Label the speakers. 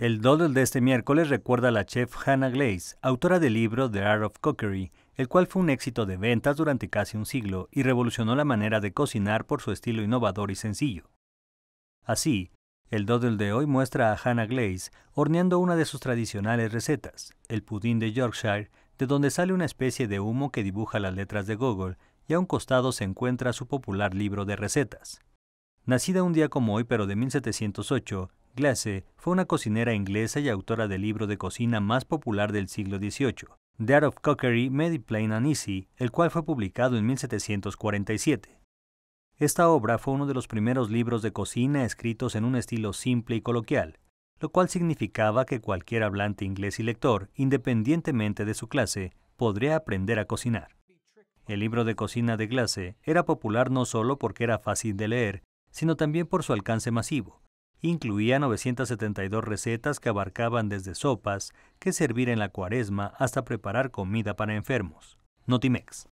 Speaker 1: El Doddle de este miércoles recuerda a la chef Hannah Glaze, autora del libro The Art of Cookery, el cual fue un éxito de ventas durante casi un siglo y revolucionó la manera de cocinar por su estilo innovador y sencillo. Así, el Doddle de hoy muestra a Hannah Glaze horneando una de sus tradicionales recetas, el pudín de Yorkshire, de donde sale una especie de humo que dibuja las letras de Gogol y a un costado se encuentra su popular libro de recetas. Nacida un día como hoy pero de 1708, Glasse fue una cocinera inglesa y autora del libro de cocina más popular del siglo XVIII, The Art of Cookery Made Plain and Easy, el cual fue publicado en 1747. Esta obra fue uno de los primeros libros de cocina escritos en un estilo simple y coloquial, lo cual significaba que cualquier hablante inglés y lector, independientemente de su clase, podría aprender a cocinar. El libro de cocina de Glasse era popular no solo porque era fácil de leer, sino también por su alcance masivo, Incluía 972 recetas que abarcaban desde sopas que servir en la cuaresma hasta preparar comida para enfermos. Notimex.